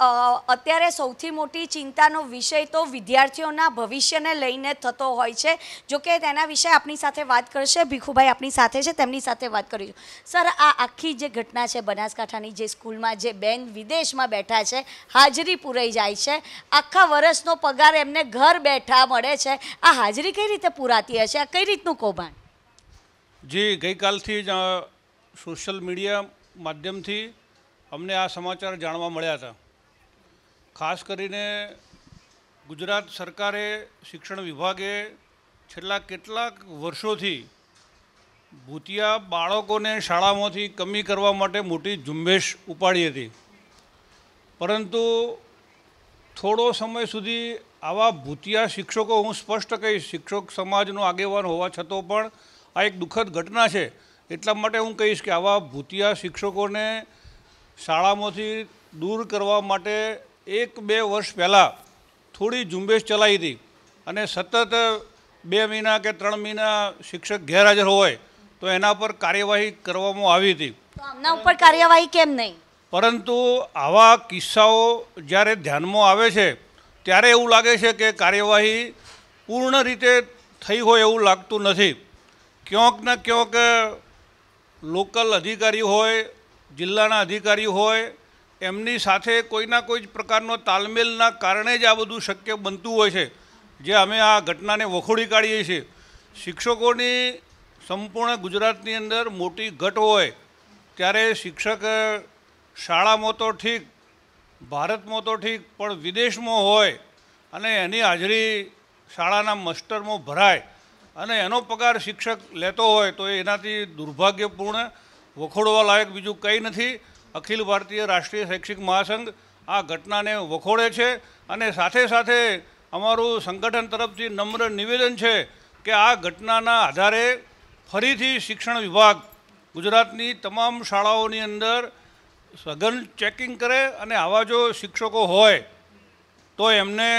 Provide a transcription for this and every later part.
અત્યારે સૌથી મોટી ચિંતાનો વિષય તો વિદ્યાર્થીઓના ભવિષ્યને લઈને થતો હોય છે જોકે તેના વિશે આપણી સાથે વાત કરશે ભીખુભાઈ આપણી સાથે છે તેમની સાથે વાત કરીશું સર આ આખી જે ઘટના છે બનાસકાંઠાની જે સ્કૂલમાં જે બેન વિદેશમાં બેઠા છે હાજરી પૂરાઈ જાય છે આખા વર્ષનો પગાર એમને ઘર બેઠા મળે છે આ હાજરી કઈ રીતે પૂરાતી હશે આ કઈ રીતનું કૌભાંડ જી ગઈકાલથી જ સોશિયલ મીડિયા માધ્યમથી અમને આ સમાચાર જાણવા મળ્યા હતા ખાસ કરીને ગુજરાત સરકારે શિક્ષણ વિભાગે છેલ્લા કેટલાક વર્ષોથી ભૂતિયા બાળકોને શાળામાંથી કમી કરવા માટે મોટી ઝુંબેશ ઉપાડી હતી પરંતુ થોડો સમય સુધી આવા ભૂતિયા શિક્ષકો હું સ્પષ્ટ કહીશ શિક્ષક સમાજનો આગેવાન હોવા છતાં પણ આ એક દુઃખદ ઘટના છે એટલા માટે હું કહીશ કે આવા ભૂતિયા શિક્ષકોને શાળામાંથી દૂર કરવા માટે એક બે વર્ષ પહેલાં થોડી ઝુંબેશ ચલાવી હતી અને સતત બે મહિના કે ત્રણ મહિના શિક્ષક ગેરહાજર હોય તો એના પર કાર્યવાહી કરવામાં આવી હતી ઉપર કાર્યવાહી કેમ નહીં પરંતુ આવા કિસ્સાઓ જ્યારે ધ્યાનમાં આવે છે ત્યારે એવું લાગે છે કે કાર્યવાહી પૂર્ણ રીતે થઈ હોય એવું લાગતું નથી ક્યાંક ને ક્યાંક લોકલ અધિકારી હોય જિલ્લાના અધિકારી હોય એમની સાથે કોઈના કોઈ જ પ્રકારનો તાલમેલના કારણે જ આ બધું શક્ય બનતું હોય છે જે અમે આ ઘટનાને વખોડી કાઢીએ છીએ શિક્ષકોની સંપૂર્ણ ગુજરાતની અંદર મોટી ઘટ હોય ત્યારે શિક્ષક શાળામાં તો ઠીક ભારતમાં તો ઠીક પણ વિદેશમાં હોય અને એની હાજરી શાળાના માસ્ટરમાં ભરાય અને એનો પગાર શિક્ષક લેતો હોય તો એનાથી દુર્ભાગ્યપૂર્ણ વખોડવા લાયક બીજું કંઈ નથી અખિલ ભારતીય રાષ્ટ્રીય શૈક્ષિક મહાસંઘ આ ઘટનાને વખોડે છે અને સાથે સાથે અમારું સંગઠન તરફથી નમ્ર નિવેદન છે કે આ ઘટનાના આધારે ફરીથી શિક્ષણ વિભાગ ગુજરાતની તમામ શાળાઓની અંદર સઘન ચેકિંગ કરે અને આવા જો શિક્ષકો હોય તો એમને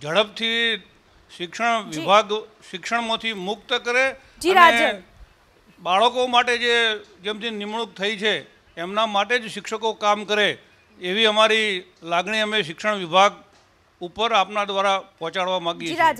ઝડપથી શિક્ષણ વિભાગ શિક્ષણમાંથી મુક્ત કરે અને બાળકો માટે જે જેમથી નિમણૂક થઈ છે એમના માટે જ શિક્ષકો કામ કરે એવી અમારી લાગણી અમે શિક્ષણ વિભાગ ઉપર આપના દ્વારા પહોંચાડવા માગીએ છીએ